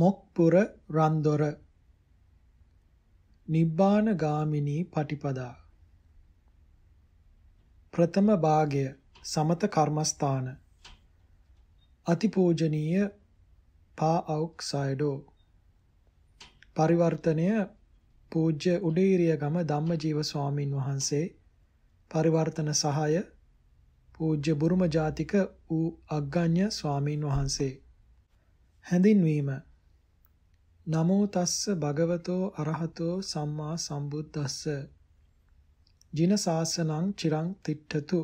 මොක්පුර රන්දොර නිබ්බාන ගාමිනී පටිපදා ප්‍රථම භාගය සමත කර්මස්ථාන අතිපූජනීය පා අවුක් සයිඩෝ පරිවර්තනය පූජ්‍ය උඩේරියගම ධම්මජීව ස්වාමින් වහන්සේ පරිවර්තන සහාය පූජ්‍ය බුරුම ජාතික වූ අග්ගඤ්‍ය ස්වාමින් වහන්සේ හැඳින්වීම නමෝ තස්ස භගවතෝ අරහතෝ සම්මා සම්බුද්දස්ස ජින සාසනං චිරං තිට්ඨතු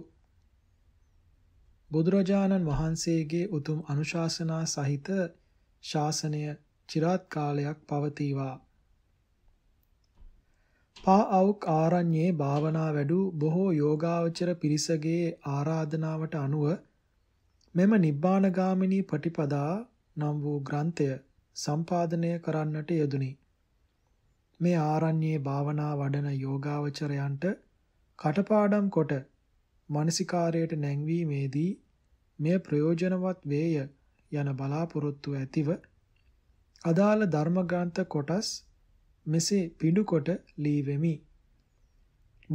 බුදුරජාණන් වහන්සේගේ උතුම් අනුශාසනා සහිත ශාසනය চিරාත් කාලයක් පවතිවා පා අවුක් ආරණ්‍යේ භාවනා වැඩු බොහෝ යෝගාවචර පිරිසගේ ආරාධනාවට අනුව මෙම නිබ්බානගාමිනී පටිපදා නම් වූ ග්‍රන්ථය සම්පාදනය කරන්නට යෙදුනි. මේ ආරණ්‍යයේ භාවනා වඩන යෝගාවචරයන්ට කටපාඩම් කොට මානසිකාරයට නැංවීමේදී මේ ප්‍රයෝජනවත් වේය යන බලාපොරොත්තු ඇතිව අදාළ ධර්මග්‍රන්ථ කොටස් මෙසේ පිඩුකොට ලීවෙමි.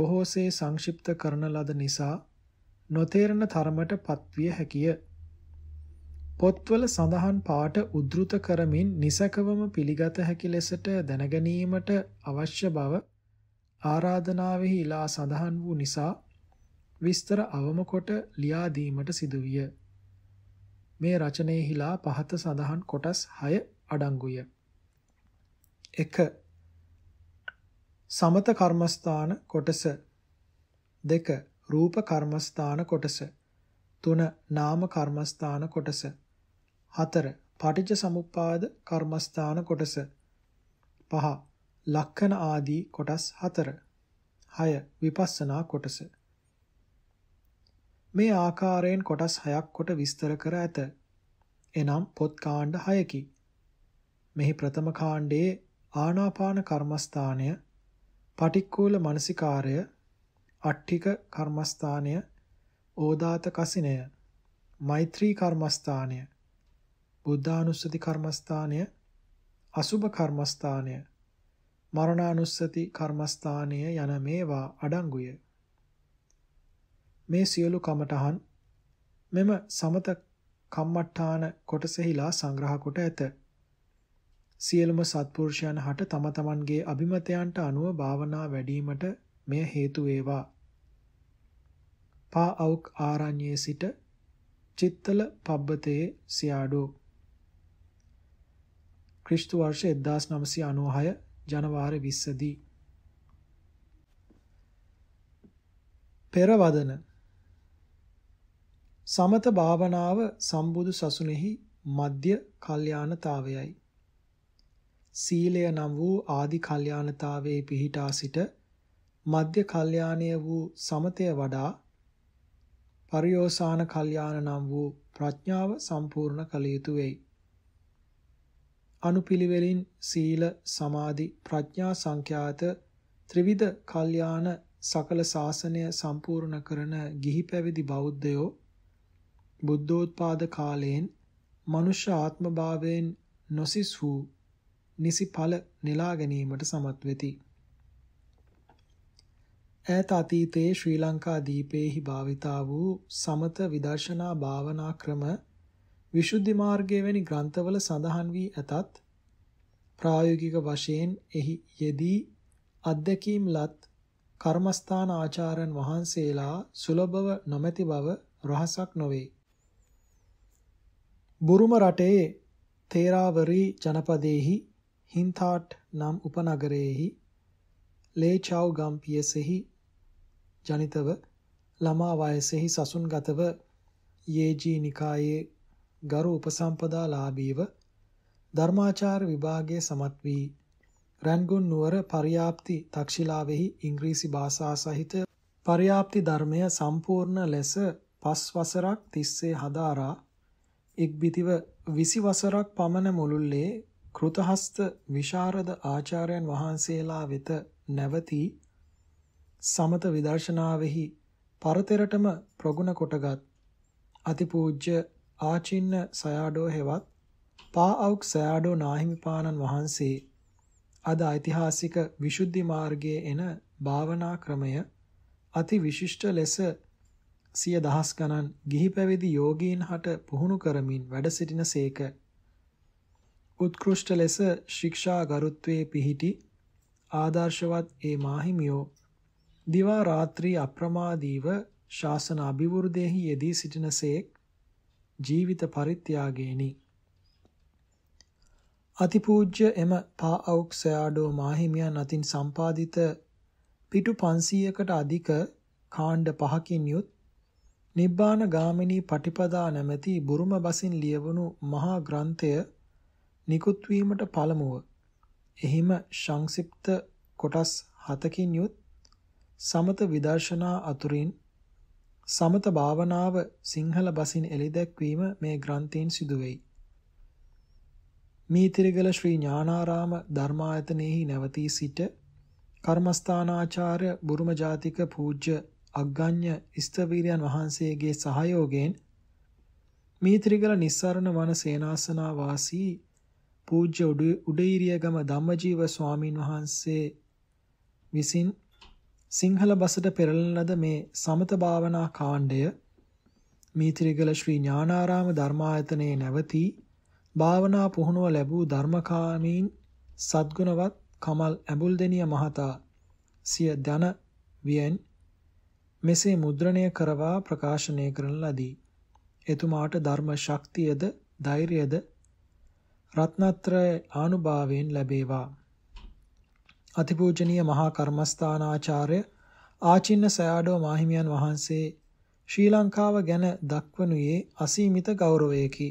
බොහෝසේ සංක්ෂිප්ත කරන ලද නිසා නොතේරෙන තරමට පත්විය හැකිය. පොත්වල සඳහන් පාට උද්ෘත කරමින් නිසකවම පිළිගත හැකි ලෙසට දැනගැනීමට අවශ්‍ය බව ආරාධනාවෙහි ඉලා සඳහන් වූ නිසා විස්තර අවම කොට ලියා දීමට සිදුවිය. මේ රචනයෙහිලා පහත සඳහන් කොටස් 6 අඩංගුය. 1. සමත කර්මස්ථාන කොටස 2. රූප කර්මස්ථාන කොටස 3. නාම කර්මස්ථාන කොටස 4. පටිච්ච සමුප්පාද කර්මස්ථාන කොටස 5. ලක්ෂණ ආදී කොටස් 4. 6. විපස්සනා කොටස මේ ආකාරයෙන් කොටස් 6ක් කොට විස්තර කර ඇත. එනම් පොත් කාණ්ඩ 6කි. මෙහි ප්‍රථම කාණ්ඩයේ ආනාපාන කර්මස්ථානය, පටික්කුල මනසිකාරය, අට්ඨික කර්මස්ථානය, ඕදාත කසිනය, මෛත්‍රී කර්මස්ථානය, බුද්ධානුස්සති කර්මස්ථානය අසුභ කර්මස්ථානය මරණානුස්සති කර්මස්ථානය යන මේවා අඩංගුය මේ සියලු කමඨහන් මෙම සමත කම්මට්ඨාන කොටසෙහිලා සංග්‍රහ කොට ඇත සියලුම සත්පුරුෂයන් හට තම තමන්ගේ අභිමතයන්ට අනුව භාවනා වැඩිවීමට මෙය හේතු වේවා පා අවුක් ආරණ්‍යයේ සිට චිත්තල පබ්බතයේ සියාඩෝ ක්‍රිස්තු වර්ෂ 1996 ජනවාරි 20 දී පෙරවදන සමත භාවනාව සම්බුදු සසුනේහි මධ්‍ය කල්යාණතාවයයි. සීලය නම් වූ ආදි කල්යාණතාවේ පිහිටා සිට මධ්‍ය කල්යාණය වූ සමතය වඩා පරියෝසాన කල්යාණ නම් වූ ප්‍රඥාව සම්පූර්ණ කළ යුතුය. අනුපිළිවෙලින් සීල සමාධි ප්‍රඥා සංඛ්‍යාත ත්‍රිවිධ කල්යාණ සකල ශාසනය සම්පූර්ණ කරන ගිහි පැවිදි බෞද්ධයෝ බුද්ධෝත්පාද කාලයෙන් මනුෂ්‍ය ආත්මභාවයෙන් නොසිස් වූ නිසි ඵල නෙලා ගැනීමට සමත් වෙති. ඈත අතීතයේ ශ්‍රී ලංකා දීපේහි භාවිතා වූ සමත විදර්ශනා භාවනා ක්‍රම විසුද්ධි මාර්ගය වැනි ග්‍රන්ථවල සඳහන් වී ඇතත් ප්‍රායෝගික වශයෙන් එහි යෙදී අධ්‍යක්ීම් ලත් කර්මස්ථාන ආචාර්යන් වහන්සේලා සුලභව නොමැති බව රහසක් නොවේ. බුරුම රටේ තේරාවරි ජනපදයේහි හින්තාට් නම් උපනගරයේහි ලේචාව් ගම් පියසෙහි ජනිතව ළමා වයසෙහි සසුන්ගතව යේජී නිකායේ ගරු උපසම්පදා ලාභීව ධර්මාචාර විභාගයේ සමත් වී රන්ගුන් නුවර පරියාප්ති තක්ෂිලාවෙහි ඉංග්‍රීසි භාෂා සහිත පරියාප්ති ධර්මය සම්පූර්ණ ලෙස පස් වසරක් තිස්සේ හදාරා ඉක්බිතිව 20 වසරක් පමණ මුළුල්ලේ කෘතහස්ත විශාරද ආචාර්යයන් වහන්සේලා වෙත නැවති සමත විදර්ශනාවෙහි පරතරටම ප්‍රගුණ කොටගත් අතිපූජ්‍ය ආචින්න සයාඩෝ හෙවත් පා අවුක් සයාඩෝ නාහිමිපාණන් වහන්සේ අද ඓතිහාසික විසුද්ධි මාර්ගයේ එන භාවනා ක්‍රමය අති විශිෂ්ට ලෙස සිය දහස් ගණන් ගිහි පැවිදි යෝගීන් හට පුහුණු කරමින් වැඩ සිටින සේක. උත්කෘෂ්ට ලෙස ශික්ෂා ගරුත්වයේ පිහිටි ආදර්ශවත් ඒ මාහිමියෝ දිවා රාත්‍රී අප්‍රමාදීව ශාසන අභිවෘද්ධියෙහි යෙදී සිටින සේක් ජීවිත පරිත්‍යාගයෙනි. අතිපූජ්‍ය එම පා අවුක්සයාඩෝ මාහිමියන් අතින් සම්පාදිත පිටු 500කට අධික කාණ්ඩ පහකින් යුත් නිබ්බාන ගාමිනී පටිපදා නැමැති බුරුම බසින් ලියවුණු මහා ග්‍රන්ථය නිකුත් වීමට පළමුව එහිම සංක්ෂිප්ත කොටස් 7කින් යුත් සමත විදර්ශනා අතුරින් සමත භාවනාව සිංහල බසින් එළිදැක්වීම මේ ග්‍රන්ථයෙන් සිදු වෙයි. මීතිරිගල ශ්‍රී ඥානාරාම ධර්මායතනයෙහි නැවතී සිට කර්මස්ථානාචාර්ය බුරුම ජාතික පූජ්‍ය අග්ගඤ්ඤ ඉස්තවීරයන් වහන්සේගේ සහයෝගයෙන් මීතිරිගල නිස්සරණ වන සේනාසනා වාසී පූජ්‍ය උඩීරියගම ධම්මජීව ස්වාමින් වහන්සේ විසින් සිංහල බසට පෙරලන ලද මේ සමත භාවනා කාණ්ඩය මීතිරිගල ශ්‍රී ඥානාරාම ධර්මායතනයේ නැවතී භාවනා පුහුණුව ලැබූ ධර්මකාමීන් සද්ගුණවත් කමල් ඇඹුල්දෙනිය මහතා සිය ධන වියෙන් මෙසේ මුද්‍රණය කරවා ප්‍රකාශනය කරන ලදී. එතුමාට ධර්ම ශක්තියද ධෛර්යයද රත්නත්‍රය ආනුභාවයෙන් ලැබේවා. අතිපූජනීය මහා කර්මස්ථානාචාර්ය ආචින්න සයාඩෝ මාහිමියන් වහන්සේ ශ්‍රී ලංකාව ගැන දක්වනුයේ අසීමිත ගෞරවයකි.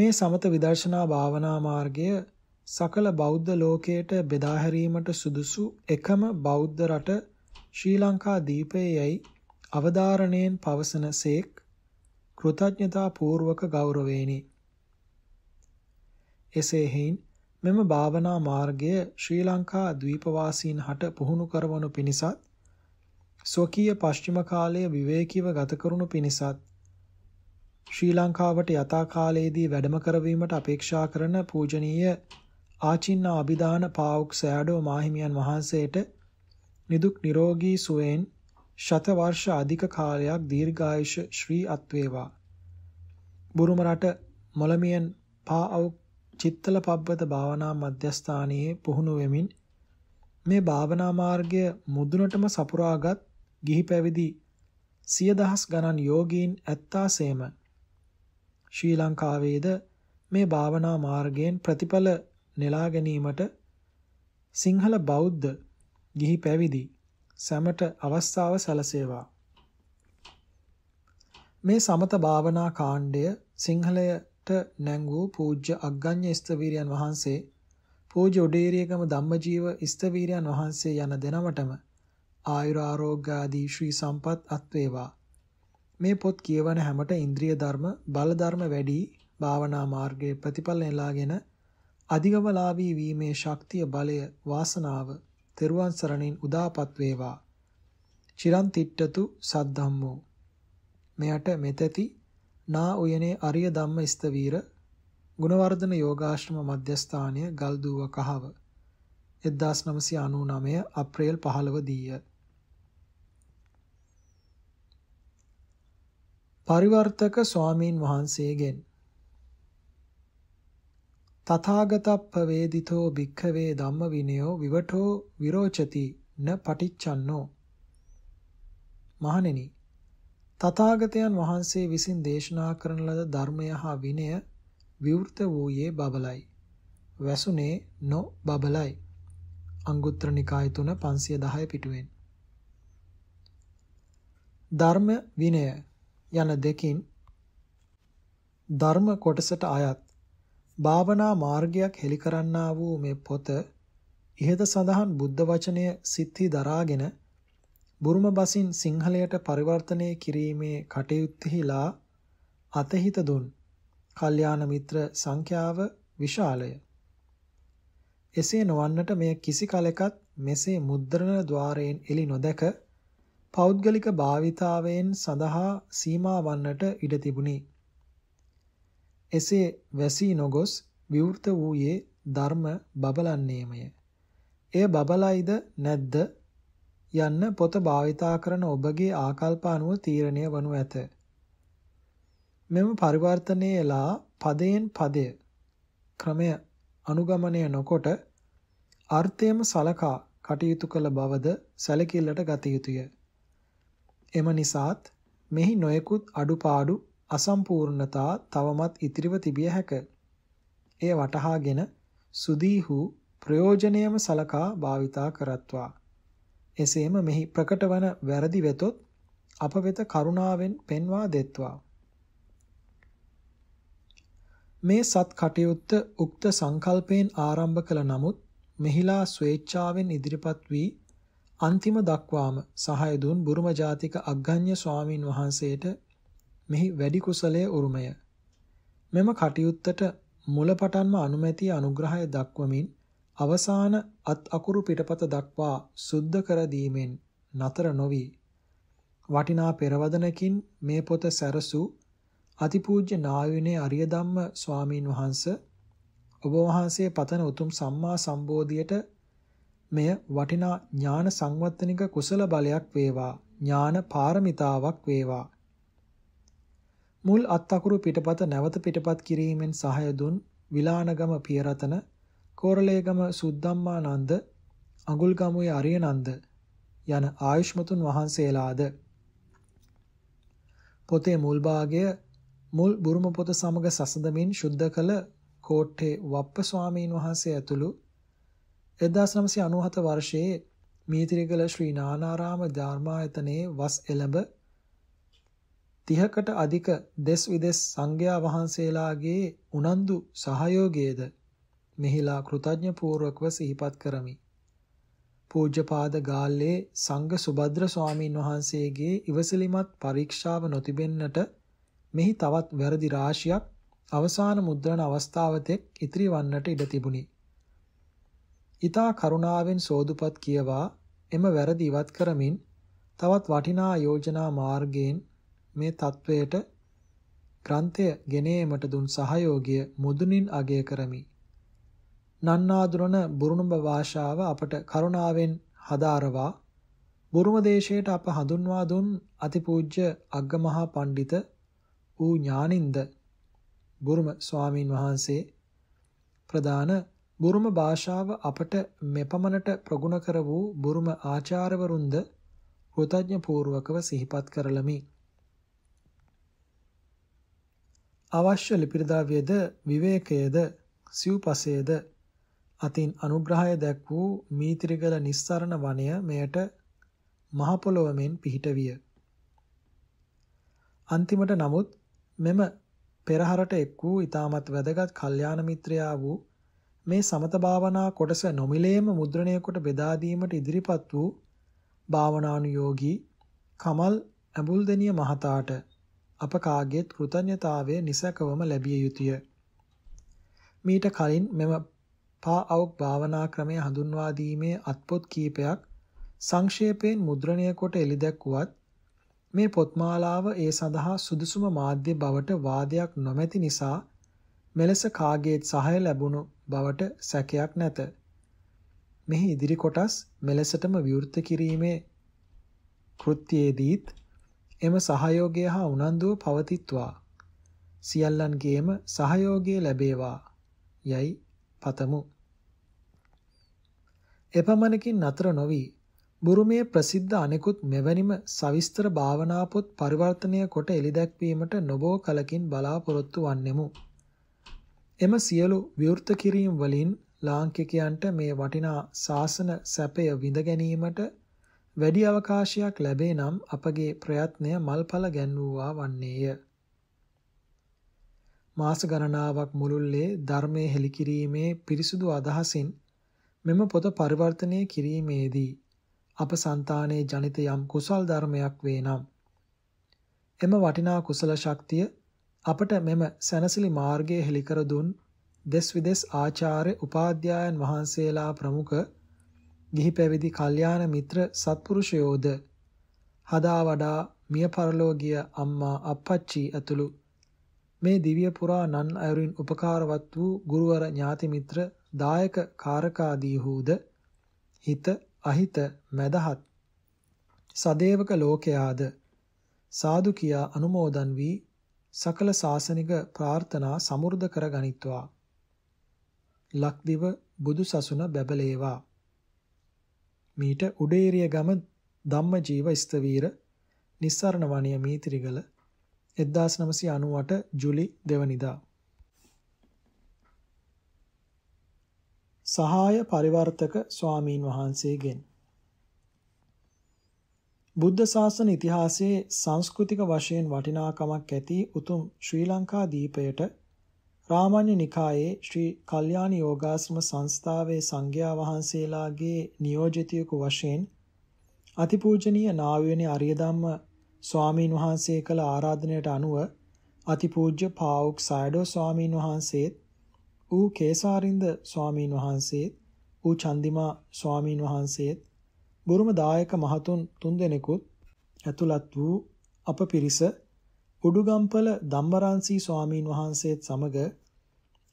මේ සමත විදර්ශනා භාවනා මාර්ගය සකල බෞද්ධ ලෝකයට බෙදා හැරීමට සුදුසු එකම බෞද්ධ රට ශ්‍රී ලංකා දීපයේයි අවධාරණයෙන් පවසන සේක් කෘතඥතා පූර්වක ගෞරවේණි. එසේ හේයින් මෙම භාවනා මාර්ගය ශ්‍රී ලංකා ද්වීපවාසීන් හට පුහුණු කරවනු පිණිසත් ස්වකීය පශ්චිම කාලයේ විවේකීව ගත කරනු පිණිසත් ශ්‍රී ලංකාවට යථා කාලයේදී වැඩම කරවීමට අපේක්ෂා කරන පූජනීය ආචින්න අභිදාන පාවුක් සෑඩෝ මාහිමියන් වහන්සේට නිදුක් නිරෝගී සුවයෙන් ශත වර්ෂ අධික කාලයක් දීර්ඝායුෂ ශ්‍රී අත්වේවා බුරුම රට මොළමියන් පාවුක් චිත්තල පබ්බත භාවනා මධ්‍යස්ථානයේ පුහුණු වෙමින් මේ භාවනා මාර්ගය මුදුනටම සපුරාගත් ගිහි පැවිදි සිය දහස් ගණන් යෝගීන් ඇත්තාසේම ශ්‍රී ලංකාවේද මේ භාවනා මාර්ගයෙන් ප්‍රතිඵල නෙලා ගැනීමට සිංහල බෞද්ධ ගිහි පැවිදි සැමට අවස්ථාව සැලසේවා. මේ සමත භාවනා කාණ්ඩය සිංහලය නැංගූ පූජ්‍ය අග්ගඤ්ඤ ස්තවීරයන් වහන්සේ පූජ්‍ය ඔඩේරියගම ධම්මජීව ස්තවීරයන් වහන්සේ යන දෙනමටම ආයුර ආරෝග්‍ය ආදී ශ්‍රී සම්පත් අත්වේවා මේ පොත් කියවන හැමට ඉන්ද්‍රිය ධර්ම බල ධර්ම වැඩි භාවනා මාර්ගයේ ප්‍රතිඵල නෙලාගෙන අධිගමලාභී වීමේ ශක්තිය බලය වාසනාව තෙරුවන් සරණින් උදාපත් වේවා චිරන්තිට්ඨතු සද්ධම්මෝ මෙයට මෙතෙති නා උයනේ අරිය ධම්ම ස්තවීර ගුණවර්ධන යෝගාශ්‍රම මධ්‍යස්ථානය ගල්දුව කහව 1999 අප්‍රේල් 15 දීය පරිවර්තක ස්වාමීන් වහන්සේගෙන් තථාගතප්ප වේදිතෝ භික්ඛවේ ධම්ම විනයෝ විවටෝ විරෝචති න පටිච්චන්නෝ මහණෙනි තථාගතයන් වහන්සේ විසින් දේශනා කරන ලද ධර්මය හා විනය විවෘත වූයේ බබලයි. වැසුනේ නො බබලයි. අංගුත්තර නිකාය 3 510 පිටුවෙන්. ධර්ම විනය යන දෙකින් ධර්ම කොටසට අයත් භාවනා මාර්ගයක් හෙළි කරන්නා වූ මේ පොත ඉහත සඳහන් බුද්ධ වචනය සිත්හි දරාගෙන බුරුම බසින් සිංහලයට පරිවර්තනය කිරීමේ කටයුත්තෙහිලා අතහිත දුන් කල්යාණ මිත්‍ර සංඛ්‍යාව විශාලය. එසේ නොවන්නට මෙය කිසි කලකත් මෙසේ මුද්‍රණ ద్వාරයෙන් එළි නොදැක පෞද්ගලික භාවිතාවයෙන් සඳහා සීමා වන්නට ඉඩ තිබුණි. එසේ වැසී නොගොස් විවෘත වූයේ ධර්ම බබලන්නේමය. එය බබලයිද නැද්ද යන්න පොත භාවිතා කරන ඔබගේ ආකල්ප අනුව තීරණය වනු ඇත. මෙම පරිවර්තනයේලා පදයෙන් පදය ක්‍රමය අනුගමනය නොකොට අර්ථයම සලකා කටයුතු කළ බවද සැලකිල්ලට ගත යුතුය. එම නිසාත් මෙහි නොයෙකුත් අඩුපාඩු අසම්පූර්ණතා තවමත් ඉතිරිව තිබිය හැක. එය වටහාගෙන සුදීහු ප්‍රයෝජනයම සලකා භාවිතා කරත්වා. එසේම මෙහි ප්‍රකට වන වැරදි වෙතොත් අප වෙත කරුණාවෙන් පෙන්වා දෙත්වා. මේ සත් කටයුත්ත උක්ත සංකල්පයෙන් ආරම්භ කළ නමුත් මෙහිලා ස්වේච්ඡාවෙන් ඉදිරිපත් වී අන්තිම දක්වාම සහාය දුන් බුරුම ජාතික අග්ගඤ්‍ය ස්වාමින් වහන්සේට මෙහි වැඩි කුසලයේ උරුමය. මෙම කටයුත්තට මුලපටන්ම අනුමැතිය අනුග්‍රහය දක්වමින් අවසාන අත් අකුරු පිටපත දක්වා සුද්ධ කර දීමෙන් නතර නොවි වටිනා පෙරවදනකින් මේ පොත සැරසූ අතිපූජ්‍ය නායුනේ අරිය ධම්ම ස්වාමීන් වහන්ස ඔබ වහන්සේ පතන උතුම් සම්මා සම්බෝධියට මෙය වටිනා ඥාන සංවත්තනික කුසල බලයක් වේවා ඥාන පාරමිතාවක් වේවා මුල් අත් අකුරු පිටපත නැවත පිටපත් කිරීමෙන් සහය දුන් විලානගම පියරතන කෝරළේගම සුද්ධම්මානන්ද අඟුල්ගමුවේ අරියනන්ද යන ආයුෂ්මතුන් වහන්සේලාද පොතේ මුල් භාගය මුල් බුරුම පොත සමග සසඳමින් සුද්ධ කළ කෝට්ටේ වප්ප ස්වාමීන් වහන්සේ ඇතුළු 1997 වර්ෂයේ මීතිරිගල ශ්‍රී නානාරාම ධර්මායතනයේ වස් එළඹ 30කට අධික දෙස් විදෙස් සංඝයා වහන්සේලාගේ උනන්දු සහයෝගයේද මෙහිලා කෘතඥ පූර්වකව සිහිපත් කරමි. පූජ්‍යපාද ගාල්ලේ සංඝ සුබද්‍ර ස්වාමීන් වහන්සේගේ ඉවසලිමත් පරීක්ෂාව නොතිබෙන්නට මෙහි තවත් වැරදි රාශියක් අවසාන මුද්‍රණ අවස්ථාවතෙක් ඉතිරි වන්නට ඉඩ තිබුණි. ඊතා කරුණාවෙන් සෝදුපත් කියවා එම වැරදි ඉවත් කරමින් තවත් වටිනා යෝජනා මාර්ගයෙන් මේ தത്വයට ග්‍රන්ථය ගෙනීමට දුන් සහයෝගය මුදුනින් අගය කරමි. නන්නාඳුරන බුරුණුඹ භාෂාව අපට කරුණාවෙන් හදාරවා බුරුම දේශයට අප හඳුන්වා දුන් අතිපූජ්‍ය අග්ගමහා පඬිත ඌ ඥානින්ද බුරුම ස්වාමින් වහන්සේ ප්‍රදාන බුරුම භාෂාව අපට මෙපමණට ප්‍රගුණ කර වූ බුරුම ආචාර්යවරුන්ද කෘතඥ පූර්වකව සිහිපත් කරලමි. අවශ්‍ය ලිපිරදාවියද විවේකයේද සිව්පසයේද අතින් අනුග්‍රහය දැක් වූ මීතිරිගල නිස්සරණ වනය මෙයට මහ පොළොව මෙන් පිහිට විය. අන්තිමට නමුත් මෙම පෙරහරට එක් වූ ඊටමත් වැදගත් කල්යාණ මිත්‍රයා වූ මේ සමත භාවනා කොටස නොමිලේම මුද්‍රණය කොට බෙදා දීමට ඉදිරිපත් වූ භාවනානුයෝගී කමල් ඇඹුල්දෙනිය මහතාට අප කාගේත් කෘතඥතාවය නිසකවම ලැබිය යුතුය. මීට කලින් මෙම පා අවුක් භාවනා ක්‍රමය හඳුන්වා දීමේ අත්පොත් කීපයක් සංක්ෂේපයෙන් මුද්‍රණය කොට එළිදැක්ුවත් මේ පොත්මාලාව ඒ සඳහා සුදුසුම මාධ්‍ය බවට වාදයක් නොමැති නිසා මෙලෙස කාගේත් සහාය ලැබුණු බවට සැකයක් නැත. මෙහි ඉදිරි කොටස් මෙලෙසටම විවෘත කිරීමේ කෘත්‍යයේදීත් එම සහයෝගය හා උනන්දුව පවතිත්වා. සියල්ලන්ගේම සහයෝගය ලැබේවා. යයි පතමු. එපමණකින් නතර නොවි බුරුමේ ප්‍රසිද්ධ අනෙකුත් මෙවැනිම සවිස්තර භාවනා පොත් පරිවර්තනය කොට එළිදැක්වීමට නොබෝ කලකින් බලාපොරොත්තු වන්නෙමු. එම සියලු විවෘත කිරීම් වලින් ලාංකිකයන්ට මේ වටිනා ශාසන සැපය විඳ ගැනීමට වැඩි අවකාශයක් ලැබේ නම් අපගේ ප්‍රයත්නය මල්ඵල ගැන්වුවා වන්නේය. මාස ගණනාවක් මුළුල්ලේ ධර්මයේ හෙළිකිරීමේ පිරිසුදු අදහසින් මෙම පොත පරිවර්තනය කිරීමේදී අප సంతානයේ ජනිත යම් කුසල් ධර්මයක් වේ නම් එම වටිනා කුසල ශක්තිය අපට මෙම සැනසිලි මාර්ගයේ හෙලිකර දුන් දෙස් විදෙස් ආචාර්ය උපාධ්‍යායන් වහන්සේලා ප්‍රමුඛ ගිහි පැවිදි කල්යාණ මිත්‍ර සත්පුරුෂයෝද හදා වඩා මිය පරලෝකීය අම්මා අප්පච්චි ඇතුළු මේ දිව්‍ය පුරා නන් අයුරින් උපකාරවත් වූ ගුරුවර ඥාති මිත්‍ර දායක කාරකාදී හූද හිත අහිත මැදහත් සදේවක ලෝකයාද සාදු කියා අනුමෝදන් වී සකල සාසනික ප්‍රාර්ථනා සමුර්ධ කර ගනිත්වා ලක්දිව බුදු සසුන බැබලේවා මීට උඩේරිය ගම ධම්මජීව ස්තවීර නිස්සරණ වණිය මීතිරිගල 1998 ජූලි 2 වෙනිදා සහාය පරිවර්තක ස්වාමීන් වහන්සේගෙන් බුද්ධ ශාසන ඉතිහාසයේ සංස්කෘතික වශයෙන් වටිනාකමක් ඇති උතුම් ශ්‍රී ලංකා දීපයට රාමඤ්ඤ නිකායේ ශ්‍රී කල්යාණ යෝගාශ්‍රම සංස්ථාවේ සංඝයා වහන්සේලාගේ නියෝජිතයෙකු වශයෙන් අතිපූජනීය නාවියනේ අරියදම්ම ස්වාමීන් වහන්සේ කළ ආරාධනයට අනුව අතිපූජ්‍ය පාවුක් සයඩෝ ස්වාමීන් වහන්සේත් ඌ කේසාරින්ද ස්වාමීන් වහන්සේත් ඌ චන්දිමා ස්වාමීන් වහන්සේත් බුරුම දායක මහතුන් තුන්දෙනෙකුත් ඇතුළත් වූ අප පිරිස උඩුගම්පල දම්බරන්සි ස්වාමීන් වහන්සේත් සමග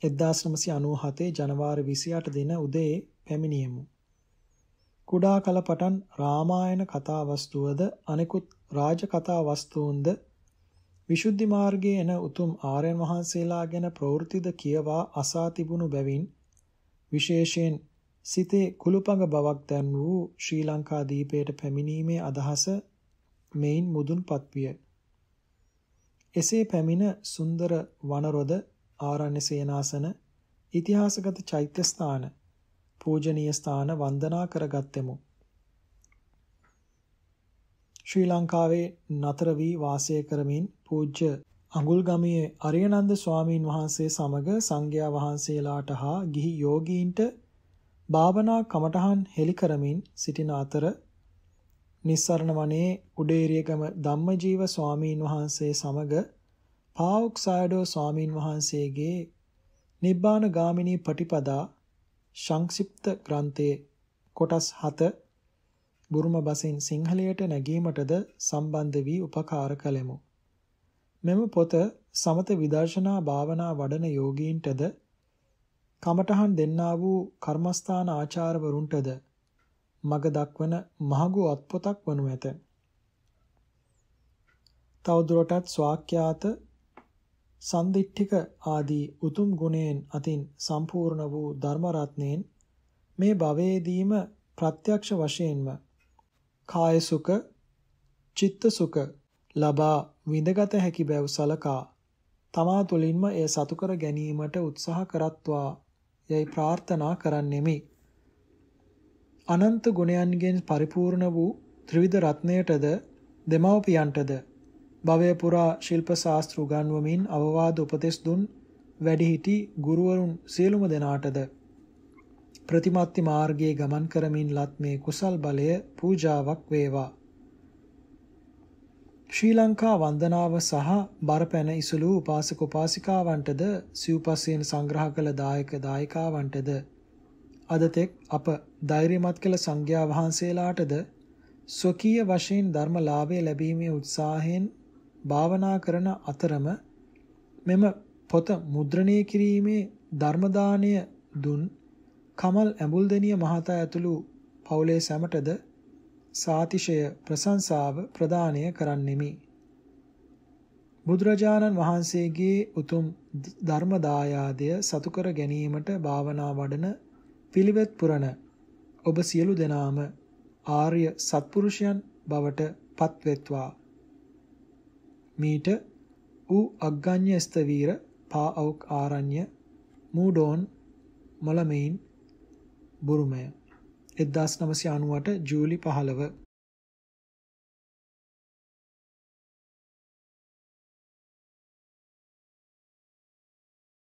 1997 ජනවාරි 28 දින උදේ පැමිණියෙමු. කුඩා කල පටන් රාමායන කතා වස්තුවද අනෙකුත් රාජ කතා වස්තුන්ද විසුද්ධි මාර්ගයේ එන උතුම් ආර්යයන් වහන්සේලා ගැන ප්‍රවෘත්තිද කියවා අසා තිබුණු බැවින් විශේෂයෙන් සිතේ කුළුපඟ බවක් දැන් වූ ශ්‍රී ලංකා දීපයට පැමිණීමේ අදහස මෙයින් මුදුන්පත් විය. එසේ පැමිණ සුන්දර වනරොද ආරණ්‍ය සේනාසන ඉතිහාසගත චෛත්‍ය ස්ථාන පූජනීය ස්ථාන වන්දනා කරගත්තෙමු ශ්‍රී ලංකාවේ නතර වී වාසය කරමින් පූජ්‍ය අඟුල්ගමේ අරියනන්ද ස්වාමීන් වහන්සේ සමග සංඝයා වහන්සේලාට හා ගිහි යෝගීන්ට භාවනා කමඨහන් හෙළි කරමින් සිටින අතර නිස්සරණ වනයේ උඩේරියගම ධම්මජීව ස්වාමීන් වහන්සේ සමග පාවොක්සයිඩෝ ස්වාමීන් වහන්සේගේ නිබ්බාන ගාමිනී පටිපදා සංක්ෂිප්ත ග්‍රන්ථයේ කොටස් 7 බුරුම බසින් සිංහලයට නැගීමටද සම්බන්ධ වී උපකාර කළෙමු. මෙම පොත සමත විදර්ශනා භාවනා වඩන යෝගීන්ටද කමඨහන් දෙන්නා වූ කර්මස්ථාන ආචාර්යවරුන්ටද මග දක්වන මහඟු අත්පොතක් වනු ඇත. තවදුරටත් ස්වාක්‍යාත සන්දිට්ඨික ආදී උතුම් ගුණයෙන් අතින් සම්පූර්ණ වූ ධර්ම රත්නයෙන් මේ භවයේදීම ප්‍රත්‍යක්ෂ වශයෙන්ම කාය සුඛ චිත්ත සුඛ ලබා විඳගත හැකි බැව් සලකා තමා තුළින්ම එය සතු කර ගැනීමට උත්සාහ කරත්වා යයි ප්‍රාර්ථනා කරන්නෙමි. අනන්ත ගුණයන්ගෙන් පරිපූර්ණ වූ ත්‍රිවිධ රත්ණයටද දෙමව්පියන්ටද භවය පුරා ශිල්ප ශාස්ත්‍ර උගන්වමින් අවවාද උපදෙස් දුන් වැඩිහිටි ගුරුවරුන් සියලුම දෙනාටද ප්‍රතිමත්ති මාර්ගයේ ගමන් කරමින් ලත් මේ කුසල් බලය පූජාවක් වේවා ශ්‍රී ලංකා වන්දනාව සහ බරපැන ඉසලු උපාසක උපාසිකාවන්ටද සිව්පස්යෙන් සංග්‍රහ කළ දායක දායිකාවන්ටද අදතෙක් අප ධෛර්යමත් කළ සංඝයා වහන්සේලාටද ස්වකීය වශයෙන් ධර්ම ලාභය ලැබීමේ උත්සාහයෙන් භාවනා කරන අතරම මෙම පොත මුද්‍රණය කිරීමේ ධර්ම දුන් කමල් ඇඹුල්දෙනිය මහතා ඇතුළු පවුලේ සැමටද සාතිශය ප්‍රශංසාව ප්‍රදානය කරන්නෙමි. බුදුරජාණන් වහන්සේගේ උතුම් ධර්ම දායාදය සතු කර ගැනීමට භාවනා වඩන පිළිවෙත් පුරණ ඔබ සියලු දෙනාම ආර්ය සත්පුරුෂයන් බවට පත්වෙත්වා. මීට ඌ අග්ගඤ්ඤ ස්තවීර පා අවුක් ආරණ්‍ය මූඩෝන් මලමෙයින් බුරුමය 1998 ජූලි 15